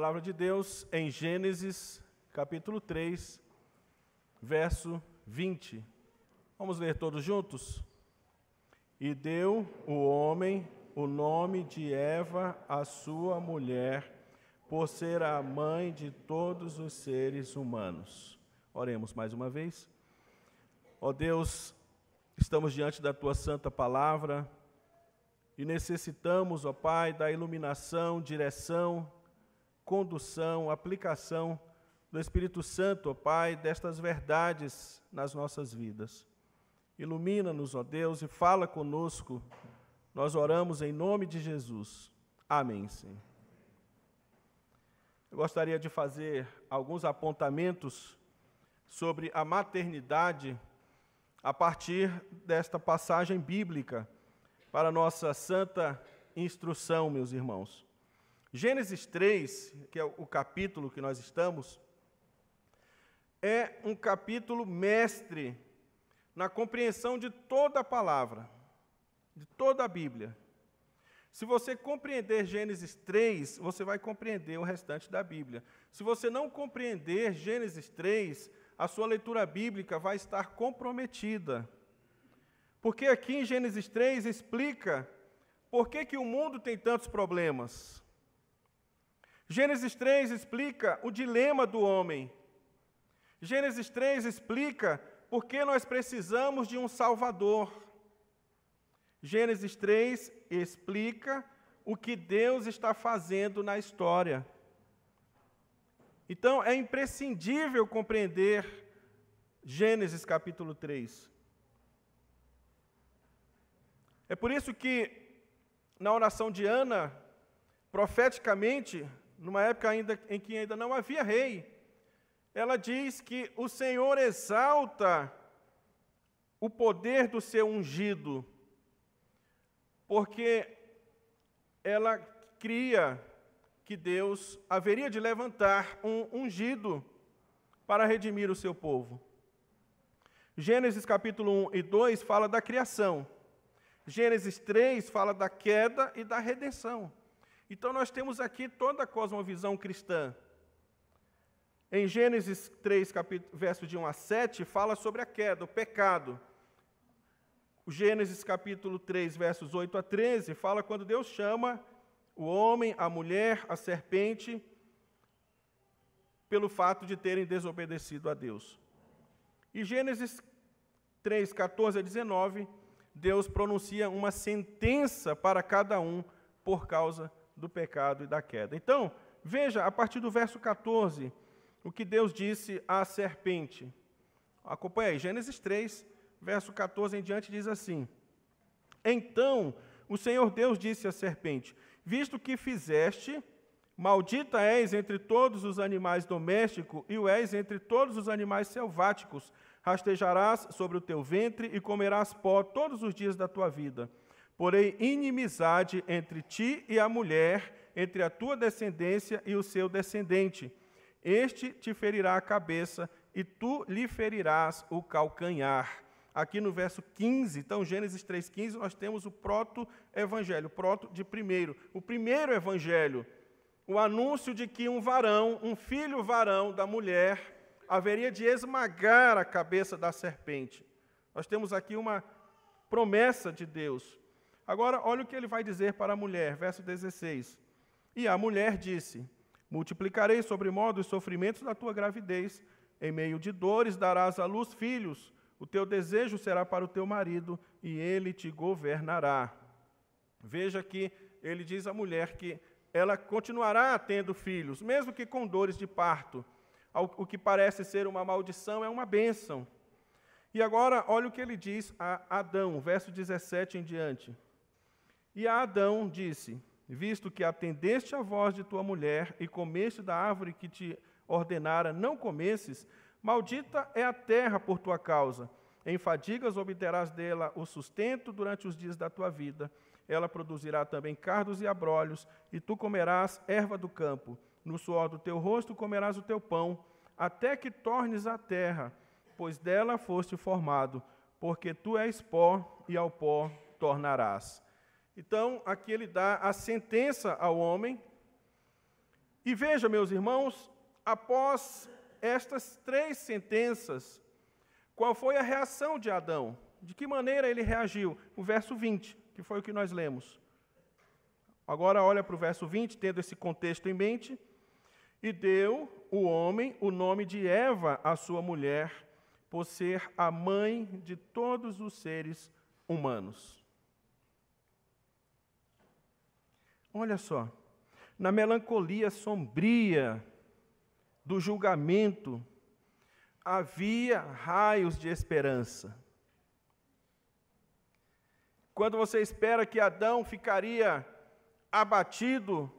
palavra de Deus em Gênesis, capítulo 3, verso 20. Vamos ler todos juntos? E deu o homem o nome de Eva, a sua mulher, por ser a mãe de todos os seres humanos. Oremos mais uma vez. Ó oh Deus, estamos diante da tua santa palavra e necessitamos, ó oh Pai, da iluminação, direção, condução, aplicação do Espírito Santo, ó Pai, destas verdades nas nossas vidas. Ilumina-nos, ó Deus, e fala conosco. Nós oramos em nome de Jesus. Amém, Senhor. Eu gostaria de fazer alguns apontamentos sobre a maternidade a partir desta passagem bíblica para nossa santa instrução, meus irmãos. Gênesis 3, que é o capítulo que nós estamos, é um capítulo mestre na compreensão de toda a palavra, de toda a Bíblia. Se você compreender Gênesis 3, você vai compreender o restante da Bíblia. Se você não compreender Gênesis 3, a sua leitura bíblica vai estar comprometida. Porque aqui em Gênesis 3 explica por que, que o mundo tem tantos problemas. Gênesis 3 explica o dilema do homem. Gênesis 3 explica por que nós precisamos de um Salvador. Gênesis 3 explica o que Deus está fazendo na história. Então é imprescindível compreender Gênesis capítulo 3. É por isso que na oração de Ana, profeticamente, numa época ainda em que ainda não havia rei, ela diz que o Senhor exalta o poder do seu ungido, porque ela cria que Deus haveria de levantar um ungido para redimir o seu povo. Gênesis capítulo 1 e 2 fala da criação. Gênesis 3 fala da queda e da redenção. Então nós temos aqui toda a cosmovisão cristã. Em Gênesis 3, capítulo, verso de 1 a 7, fala sobre a queda, o pecado. O Gênesis capítulo 3, versos 8 a 13, fala quando Deus chama o homem, a mulher, a serpente, pelo fato de terem desobedecido a Deus. E Gênesis 3, 14 a 19, Deus pronuncia uma sentença para cada um por causa do pecado e da queda. Então, veja, a partir do verso 14, o que Deus disse à serpente. Acompanhe aí, Gênesis 3, verso 14 em diante, diz assim: Então o Senhor Deus disse à serpente: Visto que fizeste, maldita és entre todos os animais domésticos e o és entre todos os animais selváticos. Rastejarás sobre o teu ventre e comerás pó todos os dias da tua vida porém inimizade entre ti e a mulher, entre a tua descendência e o seu descendente. Este te ferirá a cabeça e tu lhe ferirás o calcanhar. Aqui no verso 15, então Gênesis 3:15, nós temos o proto-evangelho, o proto de primeiro, o primeiro evangelho, o anúncio de que um varão, um filho varão da mulher, haveria de esmagar a cabeça da serpente. Nós temos aqui uma promessa de Deus. Agora, olha o que ele vai dizer para a mulher, verso 16. E a mulher disse: Multiplicarei sobre modo os sofrimentos da tua gravidez, em meio de dores darás à luz filhos, o teu desejo será para o teu marido, e ele te governará. Veja que ele diz à mulher que ela continuará tendo filhos, mesmo que com dores de parto. O que parece ser uma maldição é uma bênção. E agora, olha o que ele diz a Adão, verso 17 em diante. E a Adão disse: Visto que atendeste à voz de tua mulher e comeste da árvore que te ordenara não comesses, maldita é a terra por tua causa. Em fadigas obterás dela o sustento durante os dias da tua vida. Ela produzirá também cardos e abrolhos, e tu comerás erva do campo. No suor do teu rosto comerás o teu pão, até que tornes a terra, pois dela foste formado, porque tu és pó, e ao pó tornarás. Então, aqui ele dá a sentença ao homem. E veja, meus irmãos, após estas três sentenças, qual foi a reação de Adão? De que maneira ele reagiu? O verso 20, que foi o que nós lemos. Agora olha para o verso 20, tendo esse contexto em mente. E deu o homem o nome de Eva à sua mulher, por ser a mãe de todos os seres humanos. Olha só, na melancolia sombria do julgamento, havia raios de esperança. Quando você espera que Adão ficaria abatido,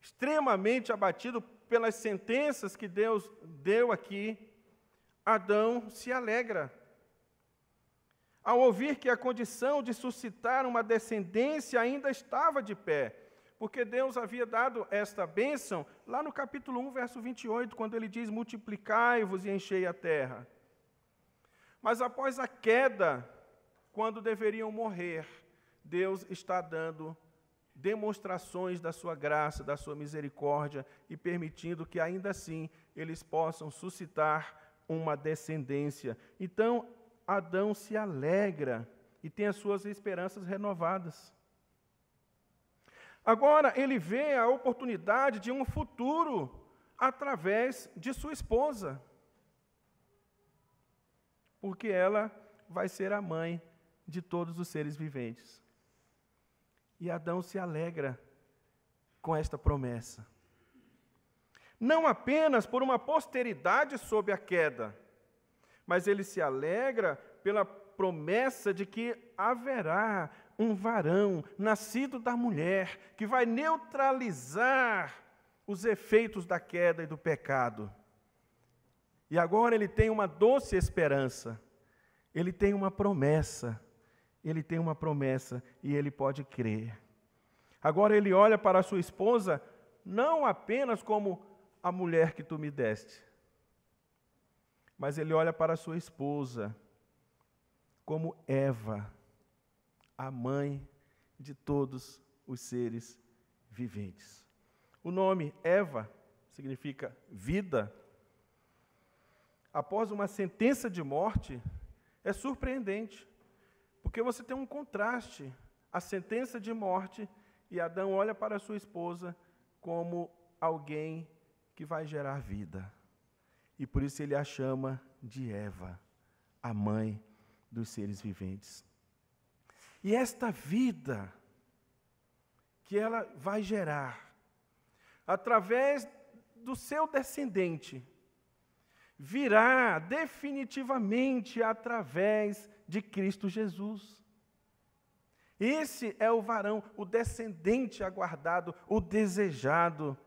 extremamente abatido pelas sentenças que Deus deu aqui, Adão se alegra ao ouvir que a condição de suscitar uma descendência ainda estava de pé, porque Deus havia dado esta bênção lá no capítulo 1, verso 28, quando ele diz: Multiplicai-vos e enchei a terra. Mas após a queda, quando deveriam morrer, Deus está dando demonstrações da sua graça, da sua misericórdia e permitindo que ainda assim eles possam suscitar uma descendência. Então, Adão se alegra e tem as suas esperanças renovadas. Agora ele vê a oportunidade de um futuro através de sua esposa, porque ela vai ser a mãe de todos os seres viventes. E Adão se alegra com esta promessa. Não apenas por uma posteridade sob a queda, mas ele se alegra pela promessa de que haverá um varão nascido da mulher que vai neutralizar os efeitos da queda e do pecado. E agora ele tem uma doce esperança, ele tem uma promessa, ele tem uma promessa e ele pode crer. Agora ele olha para a sua esposa não apenas como a mulher que tu me deste, mas ele olha para sua esposa como Eva, a mãe de todos os seres viventes. O nome Eva significa vida. Após uma sentença de morte, é surpreendente, porque você tem um contraste. A sentença de morte e Adão olha para sua esposa como alguém que vai gerar vida e por isso ele a chama de Eva, a mãe dos seres viventes. E esta vida que ela vai gerar, através do seu descendente, virá definitivamente através de Cristo Jesus. Esse é o varão, o descendente aguardado, o desejado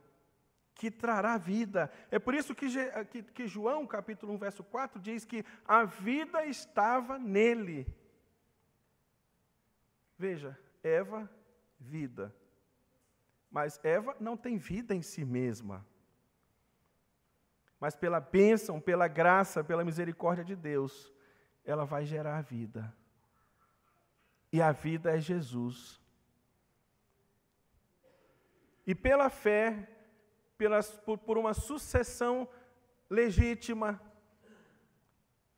que trará vida. É por isso que, eh, que, que, João, capítulo 1, verso 4, diz que a vida estava nele. Veja, Eva, vida. Mas Eva não tem vida em si mesma. Mas pela bênção, pela graça, pela misericórdia de Deus, ela vai gerar a vida. E a vida é Jesus. E pela fé, pelas, por, por uma sucessão legítima,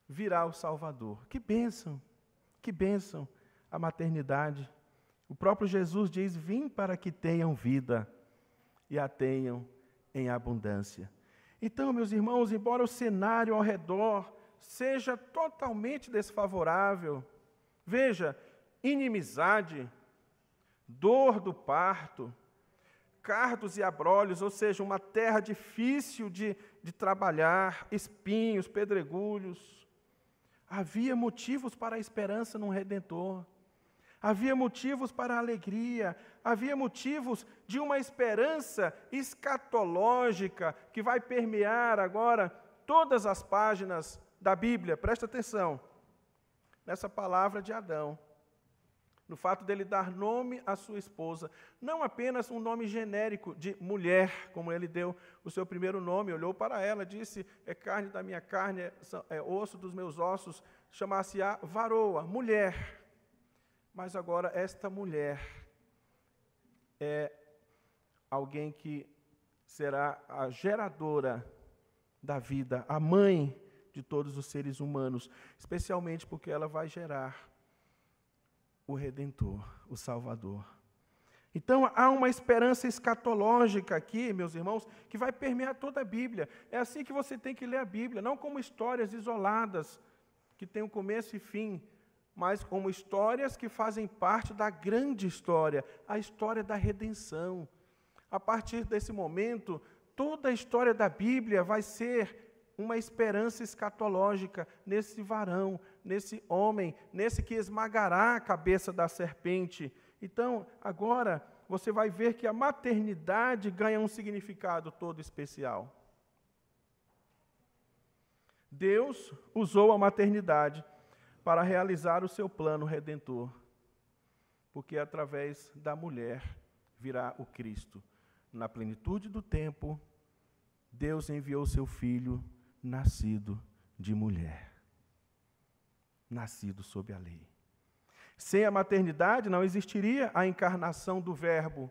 virá o Salvador. Que bênção! Que bênção a maternidade. O próprio Jesus diz: Vim para que tenham vida e a tenham em abundância. Então, meus irmãos, embora o cenário ao redor seja totalmente desfavorável, veja, inimizade, dor do parto, cardos e abrolhos, ou seja, uma terra difícil de, de trabalhar, espinhos, pedregulhos. Havia motivos para a esperança num redentor. Havia motivos para alegria, havia motivos de uma esperança escatológica que vai permear agora todas as páginas da Bíblia. Presta atenção nessa palavra de Adão no fato dele dar nome à sua esposa, não apenas um nome genérico de mulher, como ele deu o seu primeiro nome, olhou para ela, disse: É carne da minha carne, é, é osso dos meus ossos, chamasse-a varoa, mulher. Mas agora, esta mulher é alguém que será a geradora da vida, a mãe de todos os seres humanos, especialmente porque ela vai gerar o Redentor, o Salvador. Então há uma esperança escatológica aqui, meus irmãos, que vai permear toda a Bíblia. É assim que você tem que ler a Bíblia, não como histórias isoladas, que têm um começo e fim, mas como histórias que fazem parte da grande história, a história da redenção. A partir desse momento, toda a história da Bíblia vai ser uma esperança escatológica nesse varão, nesse homem, nesse que esmagará a cabeça da serpente. Então, agora, você vai ver que a maternidade ganha um significado todo especial. Deus usou a maternidade para realizar o seu plano redentor, porque através da mulher virá o Cristo. Na plenitude do tempo, Deus enviou seu filho nascido de mulher, nascido sob a lei. Sem a maternidade não existiria a encarnação do Verbo,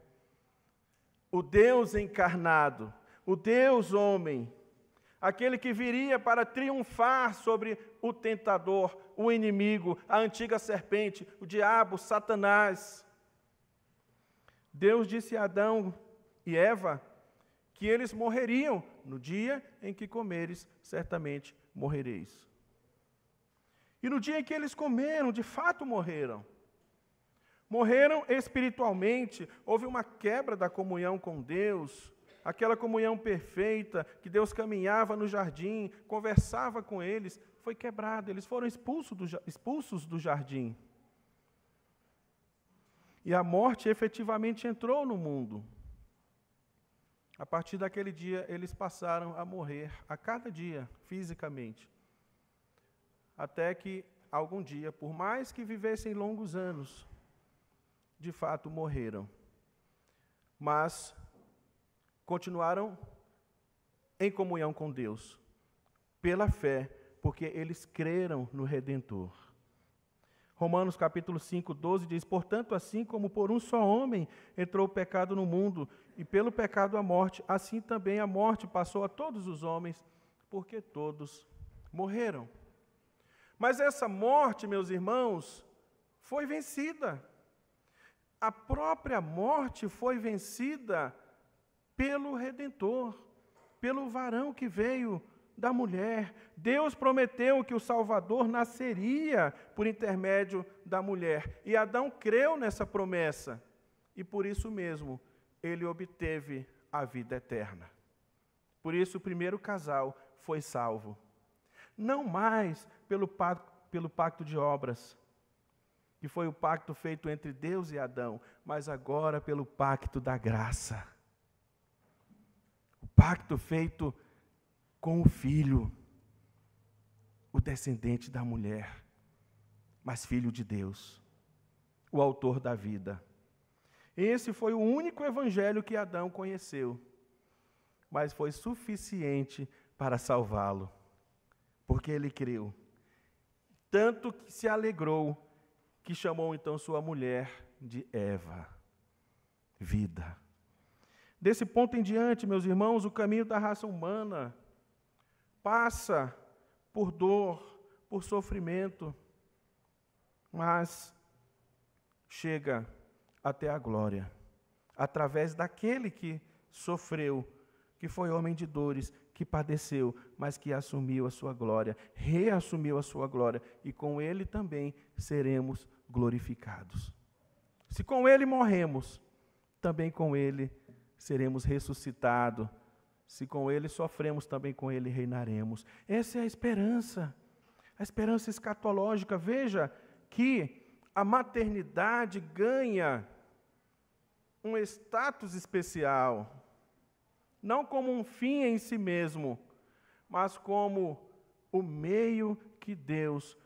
o Deus encarnado, o Deus homem, aquele que viria para triunfar sobre o tentador, o inimigo, a antiga serpente, o diabo, Satanás. Deus disse a Adão e Eva que eles morreriam no dia em que comeres, certamente morrereis. E no dia em que eles comeram, de fato morreram. Morreram espiritualmente, houve uma quebra da comunhão com Deus, aquela comunhão perfeita que Deus caminhava no jardim, conversava com eles, foi quebrada, eles foram expulsos do, expulsos do jardim. E a morte efetivamente entrou no mundo. A partir daquele dia, eles passaram a morrer a cada dia, fisicamente. Até que, algum dia, por mais que vivessem longos anos, de fato morreram. Mas continuaram em comunhão com Deus, pela fé, porque eles creram no Redentor. Romanos capítulo 5, 12 diz: Portanto, assim como por um só homem entrou o pecado no mundo, e pelo pecado a morte, assim também a morte passou a todos os homens, porque todos morreram. Mas essa morte, meus irmãos, foi vencida. A própria morte foi vencida pelo Redentor, pelo varão que veio da mulher. Deus prometeu que o Salvador nasceria por intermédio da mulher. E Adão creu nessa promessa. E por isso mesmo, ele obteve a vida eterna. Por isso, o primeiro casal foi salvo. Não mais pelo pacto, pelo pacto de obras, que foi o pacto feito entre Deus e Adão, mas agora pelo pacto da graça. O pacto feito com o filho, o descendente da mulher, mas filho de Deus, o autor da vida. Esse foi o único evangelho que Adão conheceu, mas foi suficiente para salvá-lo, porque ele creu. Tanto que se alegrou que chamou então sua mulher de Eva, vida. Desse ponto em diante, meus irmãos, o caminho da raça humana passa por dor, por sofrimento, mas chega até a glória, através daquele que sofreu, que foi homem de dores, que padeceu, mas que assumiu a sua glória, reassumiu a sua glória, e com ele também seremos glorificados. Se com ele morremos, também com ele seremos ressuscitados se com ele sofremos, também com ele reinaremos. Essa é a esperança, a esperança escatológica. Veja que a maternidade ganha um status especial, não como um fim em si mesmo, mas como o meio que Deus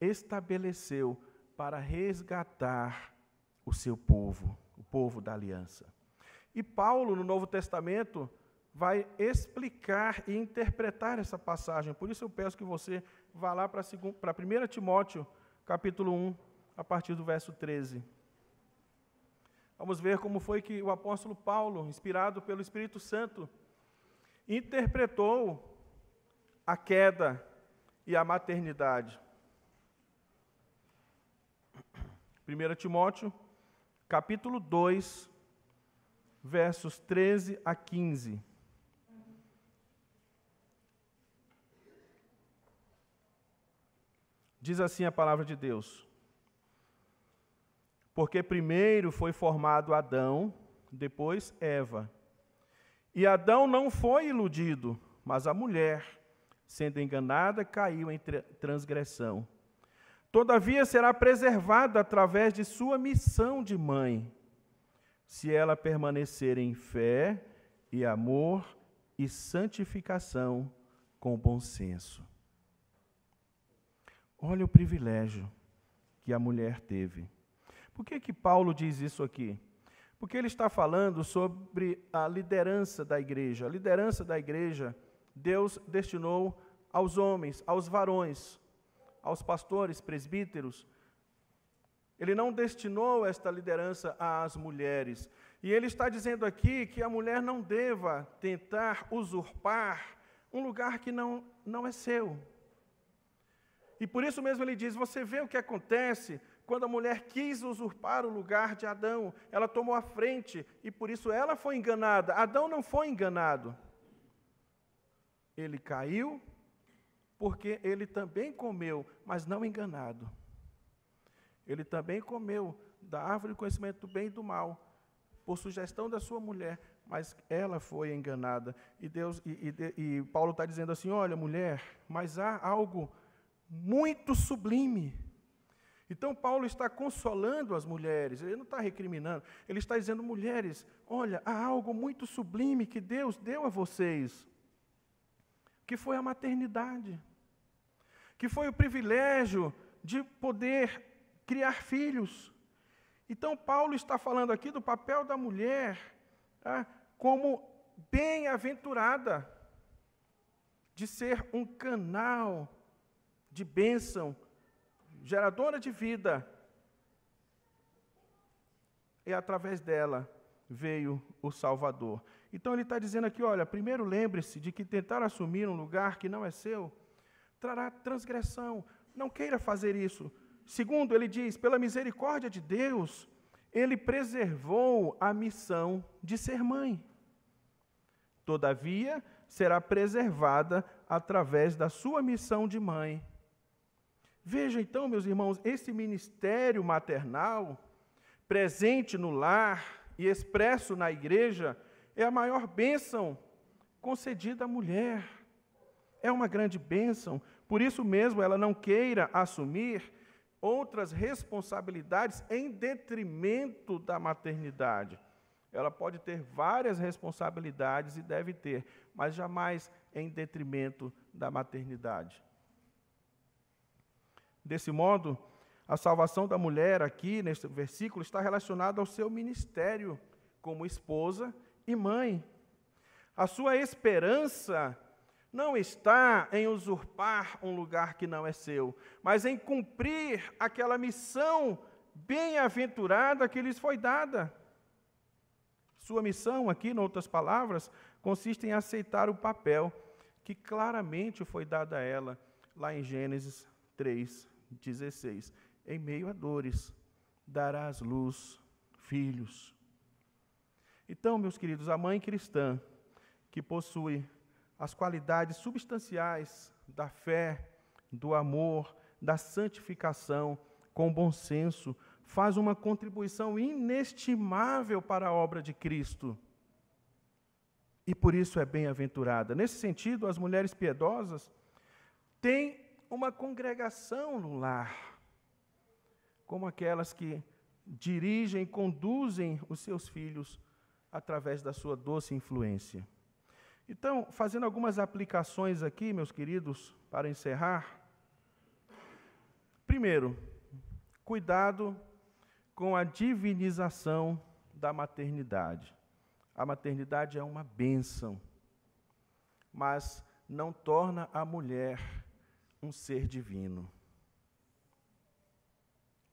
estabeleceu para resgatar o seu povo, o povo da aliança. E Paulo, no Novo Testamento, vai explicar e interpretar essa passagem. Por isso eu peço que você vá lá para 1 Timóteo, capítulo 1, a partir do verso 13. Vamos ver como foi que o apóstolo Paulo, inspirado pelo Espírito Santo, interpretou a queda e a maternidade. 1 Timóteo, capítulo 2, versos 13 a 15. Diz assim a palavra de Deus: Porque primeiro foi formado Adão, depois Eva. E Adão não foi iludido, mas a mulher, sendo enganada, caiu em transgressão. Todavia será preservada através de sua missão de mãe, se ela permanecer em fé e amor e santificação com bom senso. Olha o privilégio que a mulher teve. Por que, que Paulo diz isso aqui? Porque ele está falando sobre a liderança da igreja. A liderança da igreja, Deus destinou aos homens, aos varões, aos pastores, presbíteros. Ele não destinou esta liderança às mulheres. E ele está dizendo aqui que a mulher não deva tentar usurpar um lugar que não, não é seu. E por isso mesmo ele diz: Você vê o que acontece quando a mulher quis usurpar o lugar de Adão, ela tomou a frente e por isso ela foi enganada. Adão não foi enganado. Ele caiu porque ele também comeu, mas não enganado. Ele também comeu da árvore do conhecimento do bem e do mal, por sugestão da sua mulher, mas ela foi enganada. E Deus e, e, e Paulo está dizendo assim: olha, mulher, mas há algo muito sublime. Então, Paulo está consolando as mulheres, ele não está recriminando, ele está dizendo: mulheres, olha, há algo muito sublime que Deus deu a vocês, que foi a maternidade, que foi o privilégio de poder criar filhos. Então, Paulo está falando aqui do papel da mulher tá, como bem-aventurada, de ser um canal de bênção, geradora de vida. E através dela veio o Salvador. Então ele está dizendo aqui: olha, primeiro lembre-se de que tentar assumir um lugar que não é seu trará transgressão. Não queira fazer isso. Segundo, ele diz: pela misericórdia de Deus, ele preservou a missão de ser mãe. Todavia, será preservada através da sua missão de mãe Veja então, meus irmãos, esse ministério maternal, presente no lar e expresso na igreja, é a maior bênção concedida à mulher. É uma grande bênção, por isso mesmo ela não queira assumir outras responsabilidades em detrimento da maternidade. Ela pode ter várias responsabilidades e deve ter, mas jamais em detrimento da maternidade. Desse modo, a salvação da mulher aqui, neste versículo, está relacionada ao seu ministério como esposa e mãe. A sua esperança não está em usurpar um lugar que não é seu, mas em cumprir aquela missão bem-aventurada que lhes foi dada. Sua missão, aqui, em outras palavras, consiste em aceitar o papel que claramente foi dado a ela lá em Gênesis 3, 16: Em meio a dores darás luz, filhos. Então, meus queridos, a mãe cristã que possui as qualidades substanciais da fé, do amor, da santificação, com bom senso, faz uma contribuição inestimável para a obra de Cristo. E por isso é bem-aventurada. Nesse sentido, as mulheres piedosas têm uma congregação no lar, como aquelas que dirigem, conduzem os seus filhos através da sua doce influência. Então, fazendo algumas aplicações aqui, meus queridos, para encerrar. Primeiro, cuidado com a divinização da maternidade. A maternidade é uma bênção, mas não torna a mulher um ser divino.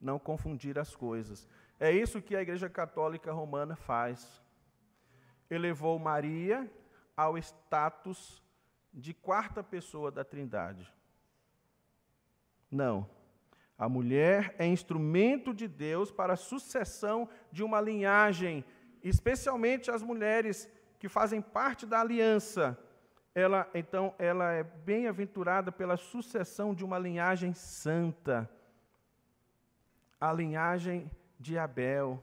Não confundir as coisas. É isso que a Igreja Católica Romana faz. Elevou Maria ao status de quarta pessoa da Trindade. Não. A mulher é instrumento de Deus para a sucessão de uma linhagem, especialmente as mulheres que fazem parte da aliança, ela então ela é bem-aventurada pela sucessão de uma linhagem santa, a linhagem de Abel,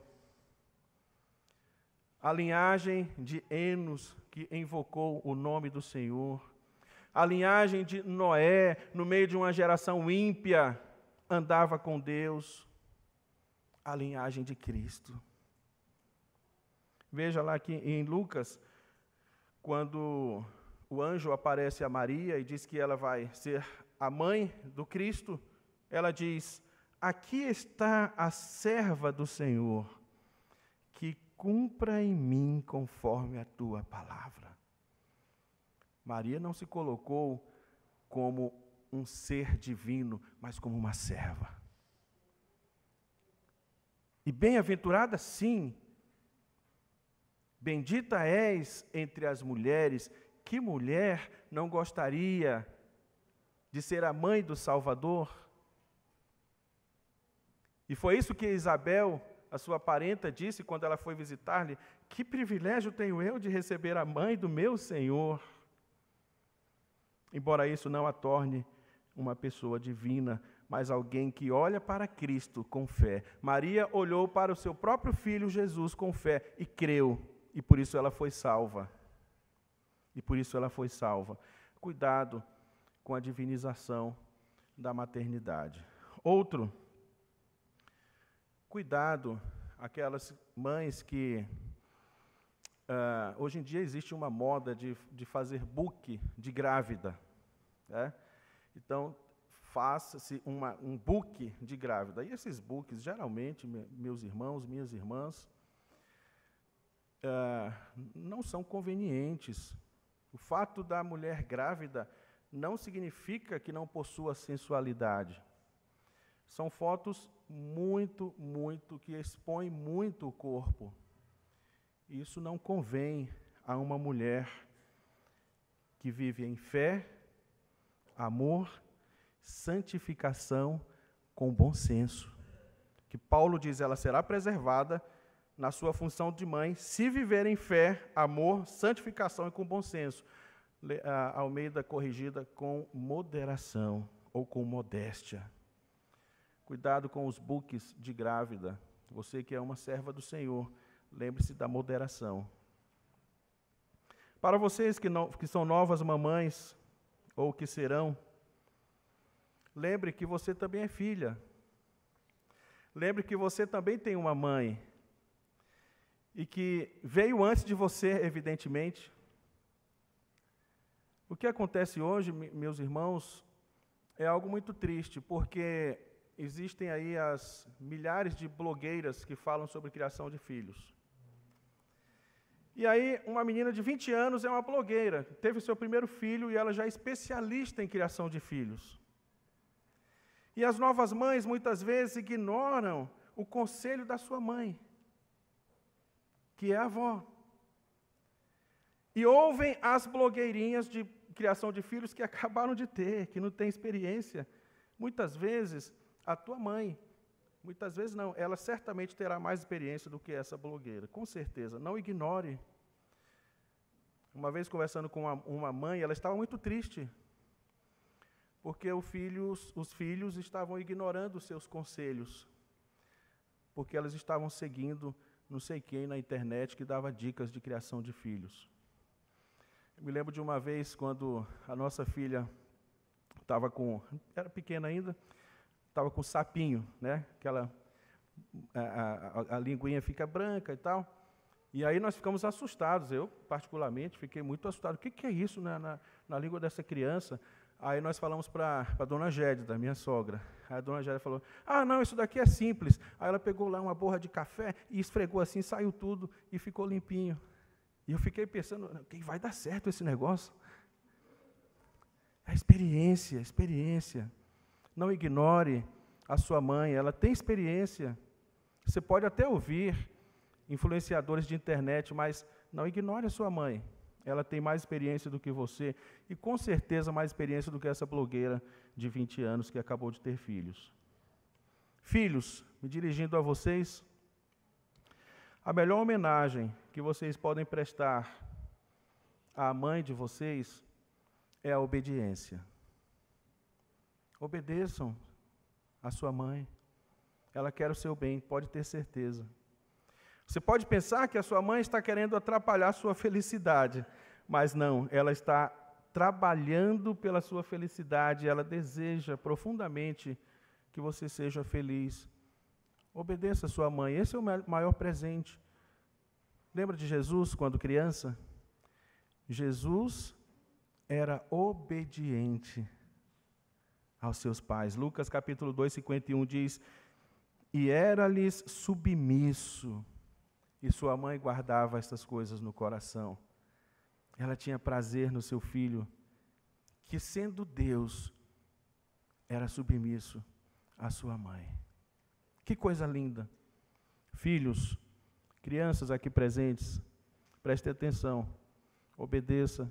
a linhagem de Enos que invocou o nome do Senhor, a linhagem de Noé no meio de uma geração ímpia andava com Deus, a linhagem de Cristo. Veja lá que em Lucas quando o anjo aparece a Maria e diz que ela vai ser a mãe do Cristo, ela diz: Aqui está a serva do Senhor, que cumpra em mim conforme a tua palavra. Maria não se colocou como um ser divino, mas como uma serva. E bem-aventurada, sim. Bendita és entre as mulheres que mulher não gostaria de ser a mãe do Salvador? E foi isso que Isabel, a sua parenta, disse quando ela foi visitar-lhe: Que privilégio tenho eu de receber a mãe do meu Senhor. Embora isso não a torne uma pessoa divina, mas alguém que olha para Cristo com fé. Maria olhou para o seu próprio filho Jesus com fé e creu, e por isso ela foi salva e por isso ela foi salva. Cuidado com a divinização da maternidade. Outro, cuidado aquelas mães que Uh, hoje em dia existe uma moda de, de fazer book de grávida. Né? Então, faça-se um book de grávida. E esses books, geralmente, me, meus irmãos, minhas irmãs, uh, não são convenientes o fato da mulher grávida não significa que não possua sensualidade. São fotos muito, muito, que expõem muito o corpo. Isso não convém a uma mulher que vive em fé, amor, santificação com bom senso. Que Paulo diz, ela será preservada na sua função de mãe, se viver em fé, amor, santificação e com bom senso. Almeida corrigida com moderação ou com modéstia. Cuidado com os buques de grávida. Você que é uma serva do Senhor, lembre-se da moderação. Para vocês que, não, que são novas mamães, ou que serão, lembre que você também é filha. Lembre que você também tem uma mãe e que veio antes de você, evidentemente. O que acontece hoje, meus irmãos, é algo muito triste, porque existem aí as milhares de blogueiras que falam sobre criação de filhos. E aí, uma menina de 20 anos é uma blogueira, teve seu primeiro filho e ela já é especialista em criação de filhos. E as novas mães muitas vezes ignoram o conselho da sua mãe que é a avó. E ouvem as blogueirinhas de criação de filhos que acabaram de ter, que não têm experiência. Muitas vezes, a tua mãe, muitas vezes não, ela certamente terá mais experiência do que essa blogueira, com certeza. Não ignore. Uma vez conversando com uma, uma mãe, ela estava muito triste, porque os filhos estavam ignorando os seus conselhos, porque elas estavam seguindo não sei quem na internet que dava dicas de criação de filhos. Eu me lembro de uma vez quando a nossa filha estava com, era pequena ainda, estava com sapinho, né? Aquela a, a, a, linguinha fica branca e tal. E aí nós ficamos assustados. Eu particularmente fiquei muito assustado. O que, que é isso na, na língua dessa criança? Aí nós falamos para a dona Gédida, minha sogra. Aí a dona Gédida falou: Ah, não, isso daqui é simples. Aí ela pegou lá uma borra de café e esfregou assim, saiu tudo e ficou limpinho. E eu fiquei pensando: quem vai dar certo esse negócio? É experiência, é experiência. Não ignore a sua mãe, ela tem experiência. Você pode até ouvir influenciadores de internet, mas não ignore a sua mãe. Ela tem mais experiência do que você e com certeza mais experiência do que essa blogueira de 20 anos que acabou de ter filhos. Filhos, me dirigindo a vocês, a melhor homenagem que vocês podem prestar à mãe de vocês é a obediência. Obedeçam a sua mãe. Ela quer o seu bem, pode ter certeza. Você pode pensar que a sua mãe está querendo atrapalhar a sua felicidade, mas não, ela está trabalhando pela sua felicidade, ela deseja profundamente que você seja feliz. Obedeça a sua mãe, esse é o maior presente. Lembra de Jesus quando criança? Jesus era obediente aos seus pais. Lucas capítulo 2, 51 diz: E era-lhes submisso e sua mãe guardava estas coisas no coração. Ela tinha prazer no seu filho, que sendo Deus, era submisso à sua mãe. Que coisa linda! Filhos, crianças aqui presentes, preste atenção, obedeça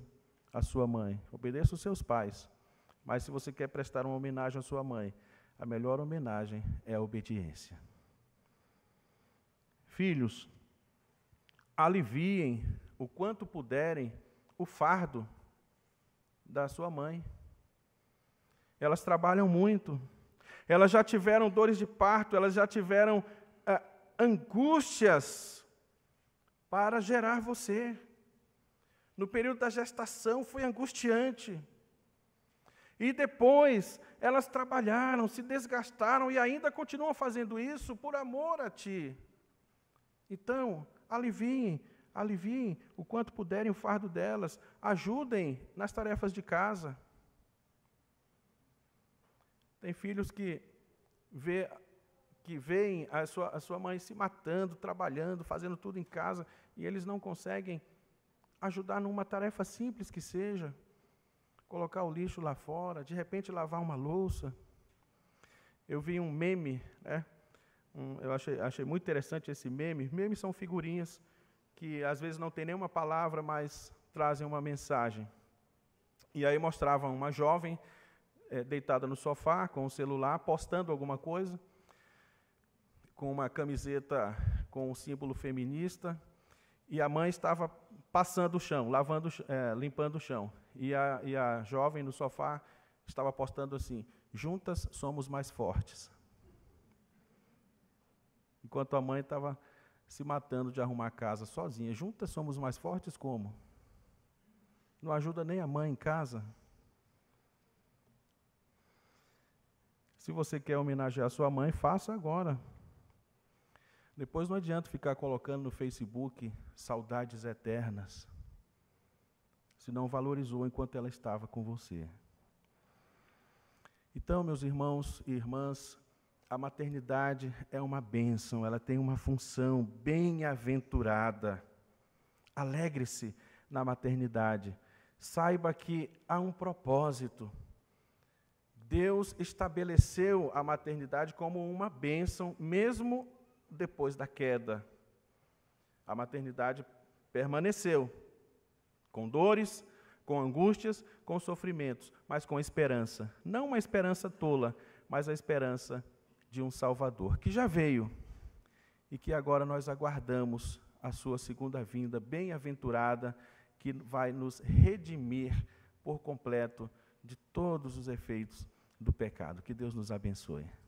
à sua mãe, obedeça os seus pais. Mas se você quer prestar uma homenagem à sua mãe, a melhor homenagem é a obediência. Filhos, aliviem o quanto puderem o fardo da sua mãe. Elas trabalham muito, elas já tiveram dores de parto, elas já tiveram ah, angústias para gerar você. No período da gestação foi angustiante. E depois elas trabalharam, se desgastaram e ainda continuam fazendo isso por amor a ti. Então, aliviem, aliviem o quanto puderem o fardo delas, ajudem nas tarefas de casa. Tem filhos que vê que veem a sua, a sua mãe se matando, trabalhando, fazendo tudo em casa, e eles não conseguem ajudar numa tarefa simples que seja, colocar o lixo lá fora, de repente lavar uma louça. Eu vi um meme, né? Um, eu achei, achei muito interessante esse meme. Memes são figurinhas que às vezes não tem nenhuma palavra, mas trazem uma mensagem. E aí mostrava uma jovem é, deitada no sofá com o celular, postando alguma coisa, com uma camiseta com o um símbolo feminista, e a mãe estava passando o chão, lavando, é, limpando o chão. E a, e a jovem no sofá estava postando assim: Juntas somos mais fortes enquanto a mãe estava se matando de arrumar a casa sozinha. Juntas somos mais fortes como? Não ajuda nem a mãe em casa? Se você quer homenagear sua mãe, faça agora. Depois não adianta ficar colocando no Facebook saudades eternas, se não valorizou enquanto ela estava com você. Então, meus irmãos e irmãs, a maternidade é uma bênção, ela tem uma função bem-aventurada. Alegre-se na maternidade. Saiba que há um propósito. Deus estabeleceu a maternidade como uma bênção, mesmo depois da queda. A maternidade permaneceu, com dores, com angústias, com sofrimentos, mas com esperança. Não uma esperança tola, mas a esperança de um Salvador, que já veio e que agora nós aguardamos a sua segunda vinda, bem-aventurada, que vai nos redimir por completo de todos os efeitos do pecado. Que Deus nos abençoe.